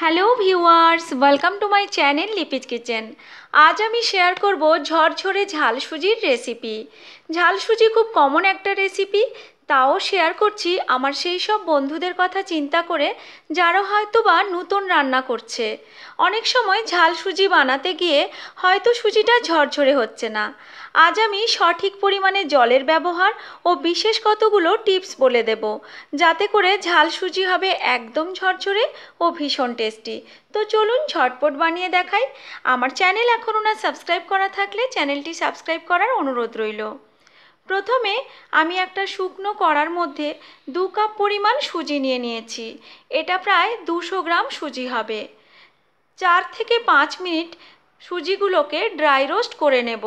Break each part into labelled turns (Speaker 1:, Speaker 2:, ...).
Speaker 1: Hello viewers welcome to my channel Lipi's kitchen আজ আমি share করব ঝরঝরে ঝাল সুজির রেসিপি ঝাল সুজি খুব কমন একটা রেসিপি তাও শেয়ার করছি আমার সেই সব বন্ধুদের কথা চিন্তা করে যারা হয়তো বা নতুন রান্না করছে অনেক সময় ঝাল সুজি বানাতে গিয়ে হয়তো সুজিটা ঝরঝরে হচ্ছে না আজ আমি সঠিক পরিমাণে জলের ব্যবহার ও বিশেষ কতগুলো টিপস বলে দেব যাতে করে ঝাল সুজি হবে একদম ঝরঝরে ও ভীষণ টেস্টি তো চলুন ঝটপট বানিয়ে দেখাই আমার চ্যানেল এখনও না সাবস্ক্রাইব করা থাকলে চ্যানেলটি সাবস্ক্রাইব করার অনুরোধ রইল প্রথমে আমি একটা শুকনো কড়ার মধ্যে দু কাপ পরিমাণ সুজি নিয়ে নিয়েছি এটা প্রায় দুশো গ্রাম সুজি হবে চার থেকে পাঁচ মিনিট সুজিগুলোকে ড্রাই রোস্ট করে নেব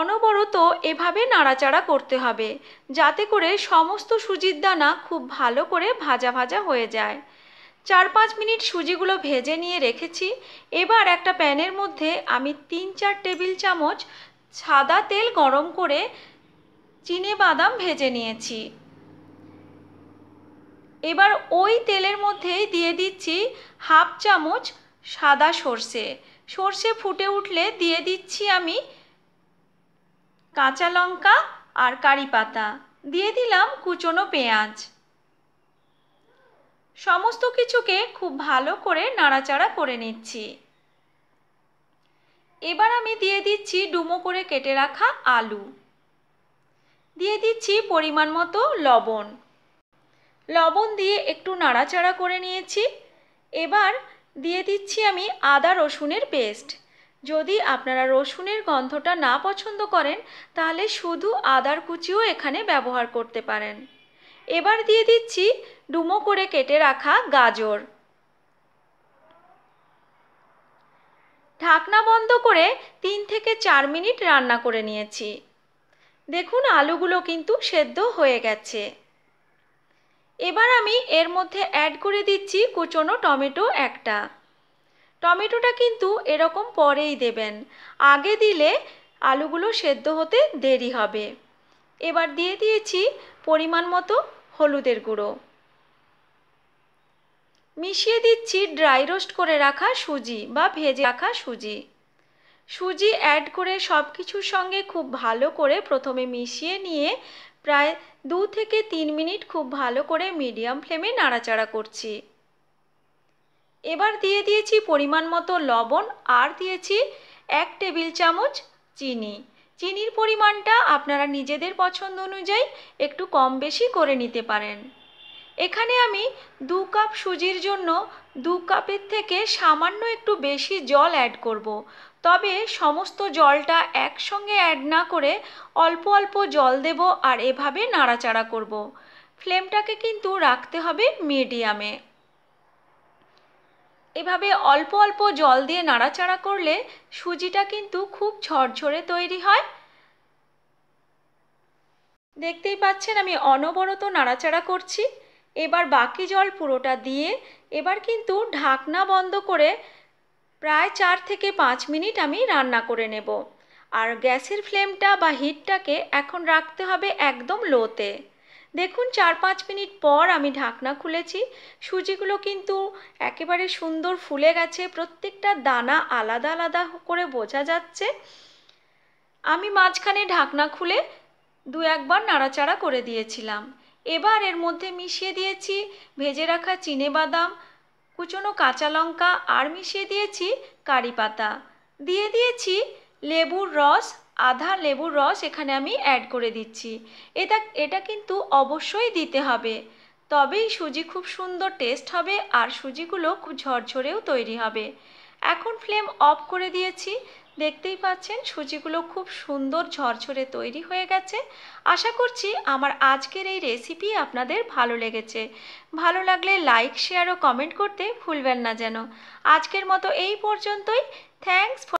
Speaker 1: অনবরত এভাবে নাড়াচাড়া করতে হবে যাতে করে সমস্ত সুজির দানা খুব ভালো করে ভাজা ভাজা হয়ে যায় চার পাঁচ মিনিট সুজিগুলো ভেজে নিয়ে রেখেছি এবার একটা প্যানের মধ্যে আমি তিন চার টেবিল চামচ সাদা তেল গরম করে চিনে বাদাম ভেজে নিয়েছি এবার ওই তেলের মধ্যেই দিয়ে দিচ্ছি হাফ চামচ সাদা সর্ষে সর্ষে ফুটে উঠলে দিয়ে দিচ্ছি আমি কাঁচা লঙ্কা আর কারি পাতা দিয়ে দিলাম কুচনো পেঁয়াজ সমস্ত কিছুকে খুব ভালো করে নাড়াচাড়া করে নিচ্ছি এবার আমি দিয়ে দিচ্ছি ডুমো করে কেটে রাখা আলু দিয়ে দিচ্ছি পরিমাণ মতো লবণ লবণ দিয়ে একটু নাড়াচাড়া করে নিয়েছি এবার দিয়ে দিচ্ছি আমি আদা রসুনের পেস্ট যদি আপনারা রসুনের গন্ধটা না পছন্দ করেন তাহলে শুধু আদার কুচিও এখানে ব্যবহার করতে পারেন এবার দিয়ে দিচ্ছি ডুমো করে কেটে রাখা গাজর ঢাকনা বন্ধ করে তিন থেকে চার মিনিট রান্না করে নিয়েছি দেখুন আলুগুলো কিন্তু সেদ্ধ হয়ে গেছে এবার আমি এর মধ্যে অ্যাড করে দিচ্ছি কুচনো টমেটো একটা টমেটোটা কিন্তু এরকম পরেই দেবেন আগে দিলে আলুগুলো সেদ্ধ হতে দেরি হবে এবার দিয়ে দিয়েছি পরিমাণ মতো হলুদের গুঁড়ো মিশিয়ে দিচ্ছি ড্রাই রোস্ট করে রাখা সুজি বা ভেজে রাখা সুজি সুজি অ্যাড করে সব কিছুর সঙ্গে খুব ভালো করে প্রথমে মিশিয়ে নিয়ে প্রায় দু থেকে তিন মিনিট খুব ভালো করে মিডিয়াম ফ্লেমে নাড়াচাড়া করছি এবার দিয়ে দিয়েছি পরিমাণ মতো লবণ আর দিয়েছি এক টেবিল চামচ চিনি চিনির পরিমাণটা আপনারা নিজেদের পছন্দ অনুযায়ী একটু কম বেশি করে নিতে পারেন এখানে আমি দু কাপ সুজির জন্য দু কাপের থেকে সামান্য একটু বেশি জল অ্যাড করব। তবে সমস্ত জলটা একসঙ্গে অ্যাড না করে অল্প অল্প জল দেব আর এভাবে নাড়াচাড়া করব। ফ্লেমটাকে কিন্তু রাখতে হবে মিডিয়ামে এভাবে অল্প অল্প জল দিয়ে নাড়াচাড়া করলে সুজিটা কিন্তু খুব ঝরঝরে তৈরি হয় দেখতেই পাচ্ছেন আমি অনবরত নাড়াচাড়া করছি এবার বাকি জল পুরোটা দিয়ে এবার কিন্তু ঢাকনা বন্ধ করে প্রায় চার থেকে পাঁচ মিনিট আমি রান্না করে নেব আর গ্যাসের ফ্লেমটা বা হিটটাকে এখন রাখতে হবে একদম লোতে দেখুন চার পাঁচ মিনিট পর আমি ঢাকনা খুলেছি সুজিগুলো কিন্তু একেবারে সুন্দর ফুলে গেছে প্রত্যেকটা দানা আলাদা আলাদা করে বোঝা যাচ্ছে আমি মাঝখানে ঢাকনা খুলে দু একবার নাড়াচাড়া করে দিয়েছিলাম এবার এর মধ্যে মিশিয়ে দিয়েছি ভেজে রাখা চিনে বাদাম কুচনো কাঁচা লঙ্কা আর মিশিয়ে দিয়েছি কারি পাতা দিয়ে দিয়েছি লেবুর রস আধা লেবুর রস এখানে আমি অ্যাড করে দিচ্ছি এটা এটা কিন্তু অবশ্যই দিতে হবে তবেই সুজি খুব সুন্দর টেস্ট হবে আর সুজিগুলো খুব ঝরঝরেও তৈরি হবে এখন ফ্লেম অফ করে দিয়েছি দেখতেই পাচ্ছেন সুজিগুলো খুব সুন্দর ঝরঝরে তৈরি হয়ে গেছে আশা করছি আমার আজকের এই রেসিপি আপনাদের ভালো লেগেছে ভালো লাগলে লাইক শেয়ার ও কমেন্ট করতে ভুলবেন না যেন আজকের মতো এই পর্যন্তই থ্যাংকস